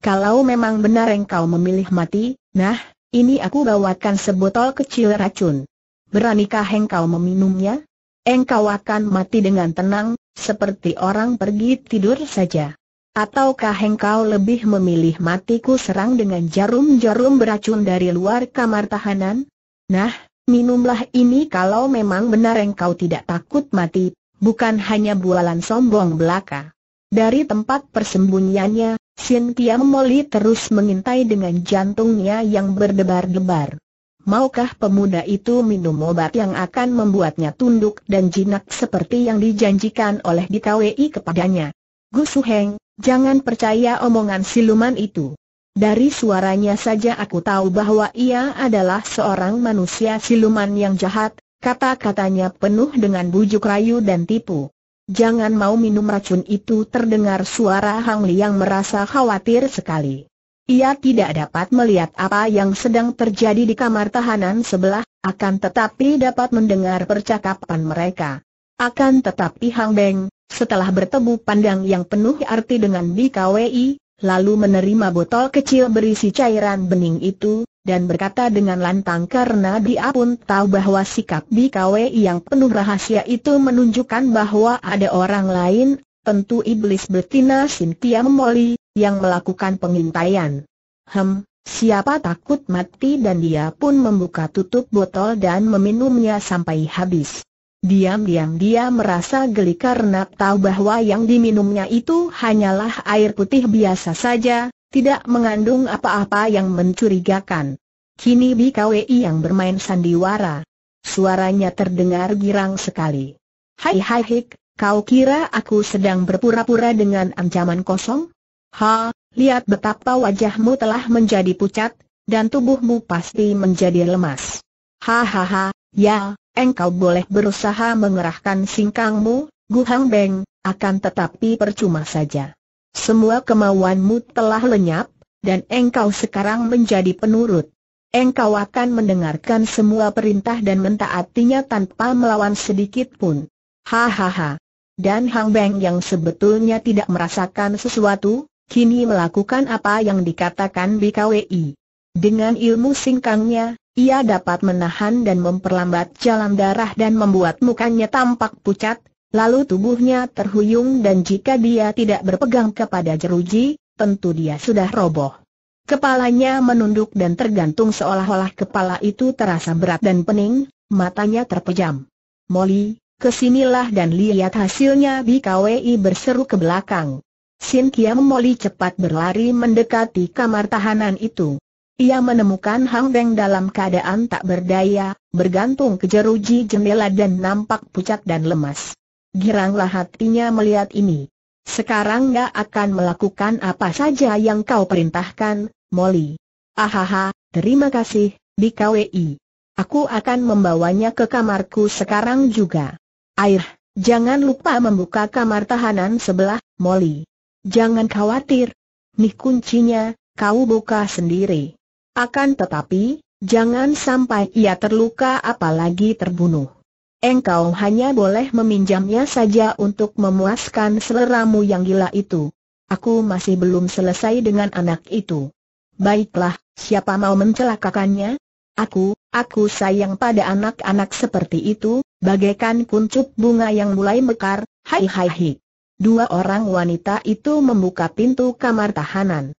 Kalau memang benar engkau memilih mati, nah, ini aku bawakan sebotol kecil racun. Beranikah engkau meminumnya? Engkau akan mati dengan tenang, seperti orang pergi tidur saja. Ataukah engkau lebih memilih matiku serang dengan jarum-jarum beracun dari luar kamar tahanan? Nah, minumlah ini kalau memang benar engkau tidak takut mati, bukan hanya bualan sombong belaka. Dari tempat persembunyiannya, Sin Kiam terus mengintai dengan jantungnya yang berdebar-debar. Maukah pemuda itu minum obat yang akan membuatnya tunduk dan jinak seperti yang dijanjikan oleh DKWI kepadanya? Gusuheng, Jangan percaya omongan siluman itu. Dari suaranya saja aku tahu bahwa ia adalah seorang manusia siluman yang jahat, kata-katanya penuh dengan bujuk rayu dan tipu. Jangan mau minum racun itu terdengar suara Hang Li yang merasa khawatir sekali. Ia tidak dapat melihat apa yang sedang terjadi di kamar tahanan sebelah, akan tetapi dapat mendengar percakapan mereka. Akan tetapi Hang Beng, setelah bertemu pandang yang penuh arti dengan BKWI, lalu menerima botol kecil berisi cairan bening itu, dan berkata dengan lantang karena dia pun tahu bahwa sikap BKWI yang penuh rahasia itu menunjukkan bahwa ada orang lain, tentu iblis betina Sintia Molly, yang melakukan pengintaian. Hem, siapa takut mati dan dia pun membuka tutup botol dan meminumnya sampai habis. Diam-diam dia merasa geli karena tahu bahwa yang diminumnya itu hanyalah air putih biasa saja, tidak mengandung apa-apa yang mencurigakan. Kini BKWI yang bermain sandiwara. Suaranya terdengar girang sekali. Hai hai hik, kau kira aku sedang berpura-pura dengan ancaman kosong? Ha, lihat betapa wajahmu telah menjadi pucat, dan tubuhmu pasti menjadi lemas. Hahaha, ya, engkau boleh berusaha mengerahkan singkangmu, Guhang Beng, akan tetapi percuma saja. Semua kemauanmu telah lenyap, dan engkau sekarang menjadi penurut. Engkau akan mendengarkan semua perintah dan mentaatinya tanpa melawan sedikit pun. Hahaha. Dan Hang Beng yang sebetulnya tidak merasakan sesuatu, kini melakukan apa yang dikatakan BKWI. Dengan ilmu singkangnya, ia dapat menahan dan memperlambat jalan darah dan membuat mukanya tampak pucat, lalu tubuhnya terhuyung dan jika dia tidak berpegang kepada jeruji, tentu dia sudah roboh. Kepalanya menunduk dan tergantung seolah-olah kepala itu terasa berat dan pening, matanya terpejam. Molly, kesinilah dan lihat hasilnya BKWI berseru ke belakang. Sin Kiam Molly cepat berlari mendekati kamar tahanan itu. Ia menemukan Hang Beng dalam keadaan tak berdaya, bergantung ke jeruji jendela dan nampak pucat dan lemas. Giranglah hatinya melihat ini. Sekarang gak akan melakukan apa saja yang kau perintahkan, Molly. Ahaha, terima kasih, BKWI. Aku akan membawanya ke kamarku sekarang juga. Air, jangan lupa membuka kamar tahanan sebelah, Molly. Jangan khawatir. Nih kuncinya, kau buka sendiri. Akan tetapi, jangan sampai ia terluka apalagi terbunuh. Engkau hanya boleh meminjamnya saja untuk memuaskan seleramu yang gila itu. Aku masih belum selesai dengan anak itu. Baiklah, siapa mau mencelakakannya? Aku, aku sayang pada anak-anak seperti itu, bagaikan kuncup bunga yang mulai mekar, hai hai hai. Dua orang wanita itu membuka pintu kamar tahanan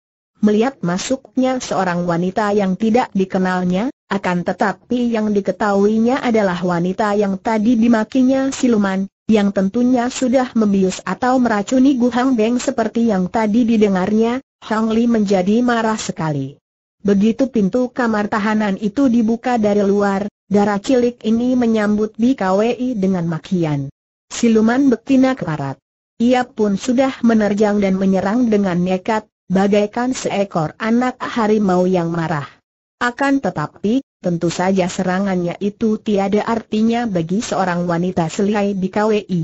melihat masuknya seorang wanita yang tidak dikenalnya, akan tetapi yang diketahuinya adalah wanita yang tadi dimakinya siluman, yang tentunya sudah membius atau meracuni Gu Hang Beng seperti yang tadi didengarnya, Hang Li menjadi marah sekali. Begitu pintu kamar tahanan itu dibuka dari luar, darah cilik ini menyambut BKWI dengan makian. Siluman betina keparat. Ia pun sudah menerjang dan menyerang dengan nekat, bagaikan seekor anak harimau yang marah. Akan tetapi, tentu saja serangannya itu tiada artinya bagi seorang wanita selai di KWI.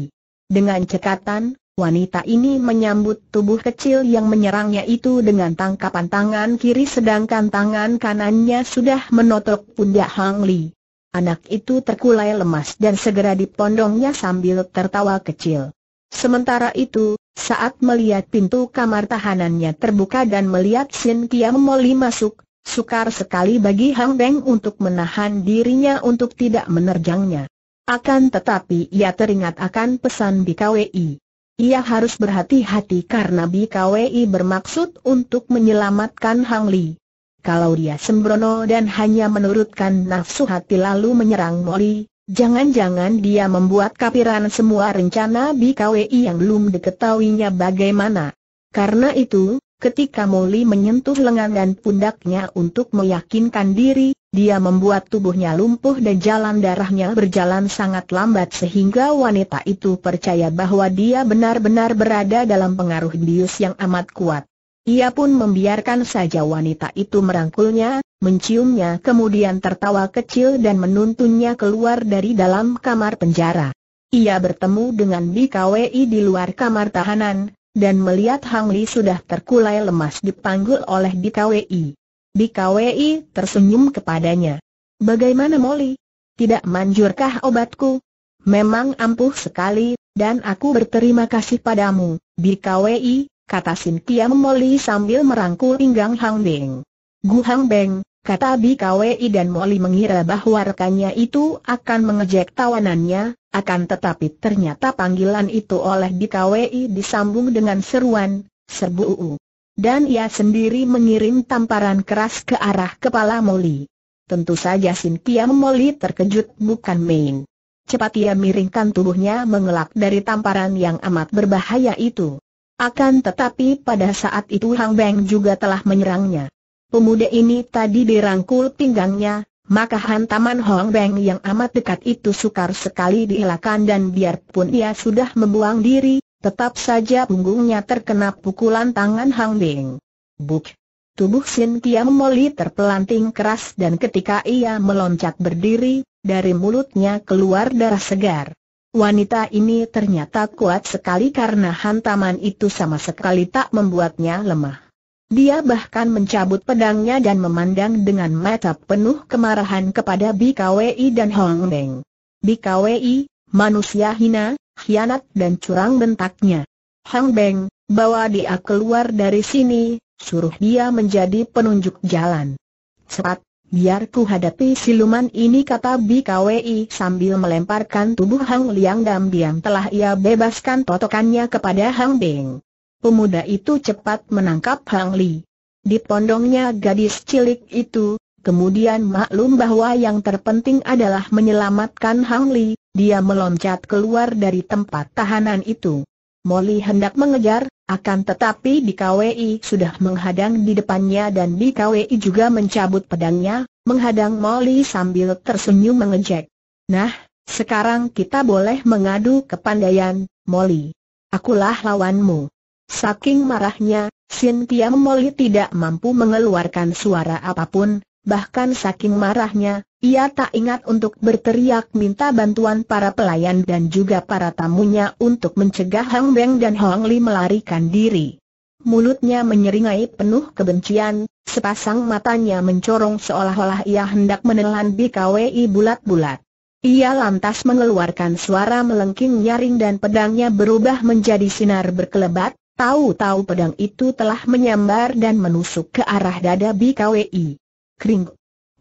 Dengan cekatan, wanita ini menyambut tubuh kecil yang menyerangnya itu dengan tangkapan tangan kiri sedangkan tangan kanannya sudah menotok pundak Hang Li. Anak itu terkulai lemas dan segera dipondongnya sambil tertawa kecil. Sementara itu, saat melihat pintu kamar tahanannya terbuka dan melihat Sin Kiam Moli masuk, sukar sekali bagi Hang Deng untuk menahan dirinya untuk tidak menerjangnya. Akan tetapi ia teringat akan pesan BKWI. Ia harus berhati-hati karena BKWI bermaksud untuk menyelamatkan Hang Li. Kalau dia sembrono dan hanya menurutkan nafsu hati lalu menyerang Moli, Jangan-jangan dia membuat kapiran semua rencana BKWI yang belum diketahuinya bagaimana. Karena itu, ketika Moli menyentuh lengan dan pundaknya untuk meyakinkan diri, dia membuat tubuhnya lumpuh dan jalan darahnya berjalan sangat lambat sehingga wanita itu percaya bahwa dia benar-benar berada dalam pengaruh bius yang amat kuat. Ia pun membiarkan saja wanita itu merangkulnya, menciumnya kemudian tertawa kecil dan menuntunnya keluar dari dalam kamar penjara. Ia bertemu dengan BKWI di luar kamar tahanan, dan melihat Hang Li sudah terkulai lemas dipanggul oleh BKWI. BKWI tersenyum kepadanya. Bagaimana Molly? Tidak manjurkah obatku? Memang ampuh sekali, dan aku berterima kasih padamu, BKWI, kata Kiam Moli sambil merangkul pinggang Hang Beng. Gu Hang Beng, kata Kwei dan Moli mengira bahwa rekannya itu akan mengejek tawanannya, akan tetapi ternyata panggilan itu oleh Kwei disambung dengan seruan, serbu uu. Dan ia sendiri mengirim tamparan keras ke arah kepala Moli. Tentu saja Kiam Moli terkejut bukan main. Cepat ia miringkan tubuhnya mengelak dari tamparan yang amat berbahaya itu. Akan tetapi pada saat itu Hang Beng juga telah menyerangnya. Pemuda ini tadi dirangkul pinggangnya, maka hantaman Hang Beng yang amat dekat itu sukar sekali dielakkan dan biarpun ia sudah membuang diri, tetap saja punggungnya terkena pukulan tangan Hang Beng. Buk! Tubuh Sin Kiam Moli terpelanting keras dan ketika ia meloncat berdiri, dari mulutnya keluar darah segar. Wanita ini ternyata kuat sekali karena hantaman itu sama sekali tak membuatnya lemah. Dia bahkan mencabut pedangnya dan memandang dengan mata penuh kemarahan kepada BKWI dan Hong Beng. BKWI, manusia hina, hianat dan curang bentaknya. Hong Beng, bawa dia keluar dari sini, suruh dia menjadi penunjuk jalan. Cepat, Biar ku hadapi siluman ini kata BKWI sambil melemparkan tubuh Hang Liang dan diam telah ia bebaskan totokannya kepada Hang Beng. Pemuda itu cepat menangkap Hang Li. di pondongnya gadis cilik itu, kemudian maklum bahwa yang terpenting adalah menyelamatkan Hang Li, dia meloncat keluar dari tempat tahanan itu. Molly hendak mengejar, akan tetapi di Kwi sudah menghadang di depannya dan di Kwi juga mencabut pedangnya, menghadang Molly sambil tersenyum mengejek. Nah, sekarang kita boleh mengadu kepandaian, Molly. Akulah lawanmu. Saking marahnya, Cynthia Molly tidak mampu mengeluarkan suara apapun, bahkan saking marahnya, ia tak ingat untuk berteriak minta bantuan para pelayan dan juga para tamunya untuk mencegah Hang Beng dan Hong Li melarikan diri. Mulutnya menyeringai penuh kebencian, sepasang matanya mencorong seolah-olah ia hendak menelan BKWI bulat-bulat. Ia lantas mengeluarkan suara melengking nyaring dan pedangnya berubah menjadi sinar berkelebat, tahu-tahu pedang itu telah menyambar dan menusuk ke arah dada BKWI kring.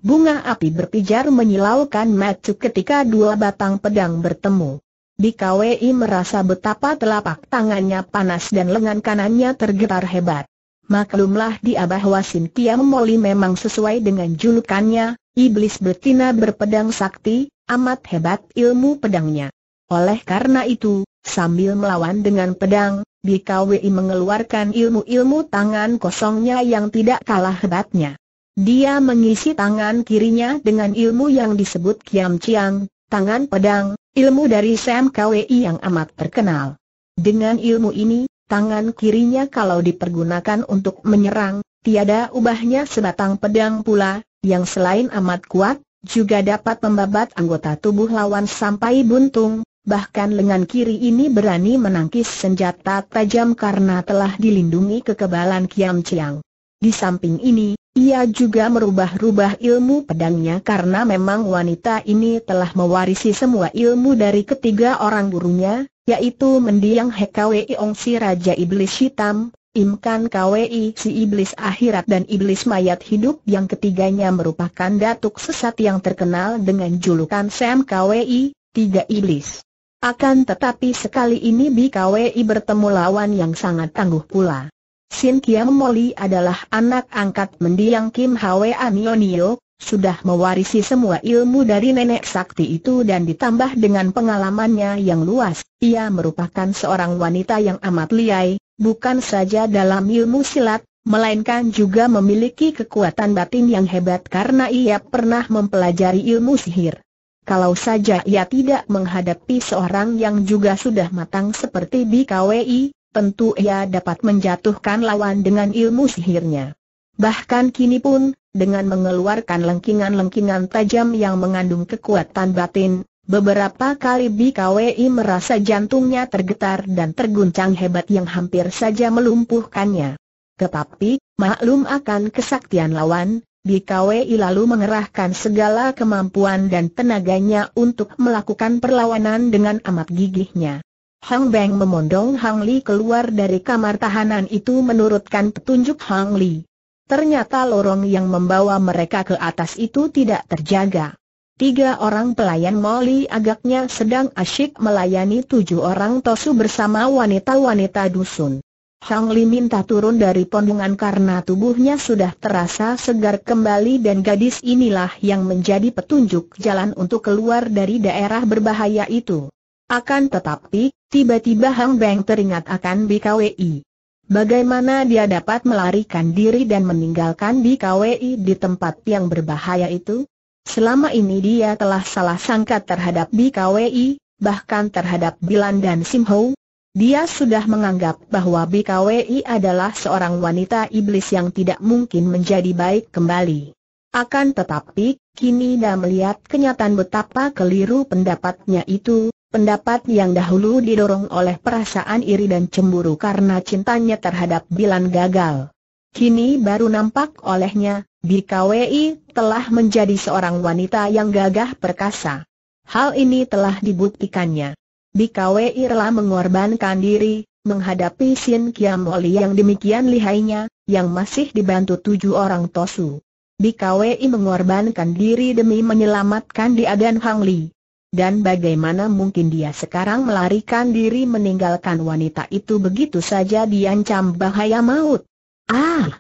Bunga api berpijar menyilaukan macu ketika dua batang pedang bertemu. Di KWI merasa betapa telapak tangannya panas dan lengan kanannya tergetar hebat. Maklumlah dia bahwa Sintia Moli memang sesuai dengan julukannya, Iblis Betina Berpedang Sakti, amat hebat ilmu pedangnya. Oleh karena itu, sambil melawan dengan pedang, BKWI mengeluarkan ilmu-ilmu tangan kosongnya yang tidak kalah hebatnya. Dia mengisi tangan kirinya dengan ilmu yang disebut Kiam Chiang, tangan pedang, ilmu dari Sam Kwei yang amat terkenal. Dengan ilmu ini, tangan kirinya kalau dipergunakan untuk menyerang, tiada ubahnya sebatang pedang pula, yang selain amat kuat, juga dapat membabat anggota tubuh lawan sampai buntung, bahkan lengan kiri ini berani menangkis senjata tajam karena telah dilindungi kekebalan Kiam Chiang. Di samping ini, ia juga merubah-rubah ilmu pedangnya karena memang wanita ini telah mewarisi semua ilmu dari ketiga orang gurunya, yaitu mendiang Ong si Raja Iblis Hitam, Imkan Kwi si Iblis Akhirat dan Iblis Mayat Hidup yang ketiganya merupakan datuk sesat yang terkenal dengan julukan Sam Kwi, Tiga Iblis. Akan tetapi sekali ini Bi Kwi bertemu lawan yang sangat tangguh pula. Sin Kiam Moli adalah anak angkat mendiang Kim Hwa Anionio, sudah mewarisi semua ilmu dari nenek sakti itu dan ditambah dengan pengalamannya yang luas, ia merupakan seorang wanita yang amat liai, bukan saja dalam ilmu silat, melainkan juga memiliki kekuatan batin yang hebat karena ia pernah mempelajari ilmu sihir. Kalau saja ia tidak menghadapi seorang yang juga sudah matang seperti BKWI, tentu ia dapat menjatuhkan lawan dengan ilmu sihirnya. Bahkan kini pun, dengan mengeluarkan lengkingan-lengkingan tajam yang mengandung kekuatan batin, beberapa kali BKWI merasa jantungnya tergetar dan terguncang hebat yang hampir saja melumpuhkannya. Tetapi, maklum akan kesaktian lawan, BKWI lalu mengerahkan segala kemampuan dan tenaganya untuk melakukan perlawanan dengan amat gigihnya. Hang Beng memondong Hang Li keluar dari kamar tahanan itu menurutkan petunjuk Hang Li. Ternyata lorong yang membawa mereka ke atas itu tidak terjaga. Tiga orang pelayan Molly agaknya sedang asyik melayani tujuh orang tosu bersama wanita-wanita dusun. Hang Li minta turun dari pondongan karena tubuhnya sudah terasa segar kembali dan gadis inilah yang menjadi petunjuk jalan untuk keluar dari daerah berbahaya itu. Akan tetapi, tiba-tiba Hang Beng teringat akan BKWI. Bagaimana dia dapat melarikan diri dan meninggalkan BKWI di tempat yang berbahaya itu? Selama ini dia telah salah sangka terhadap BKWI, bahkan terhadap Bilan dan Simho. Dia sudah menganggap bahwa BKWI adalah seorang wanita iblis yang tidak mungkin menjadi baik kembali. Akan tetapi, kini dia melihat kenyataan betapa keliru pendapatnya itu, Pendapat yang dahulu didorong oleh perasaan iri dan cemburu karena cintanya terhadap Bilan gagal. Kini baru nampak olehnya, BKWI telah menjadi seorang wanita yang gagah perkasa. Hal ini telah dibuktikannya. BKWI rela mengorbankan diri, menghadapi Sin Kiam Oli yang demikian lihainya, yang masih dibantu tujuh orang Tosu. BKWI mengorbankan diri demi menyelamatkan di Adan Hang Li dan bagaimana mungkin dia sekarang melarikan diri meninggalkan wanita itu begitu saja diancam bahaya maut. Ah,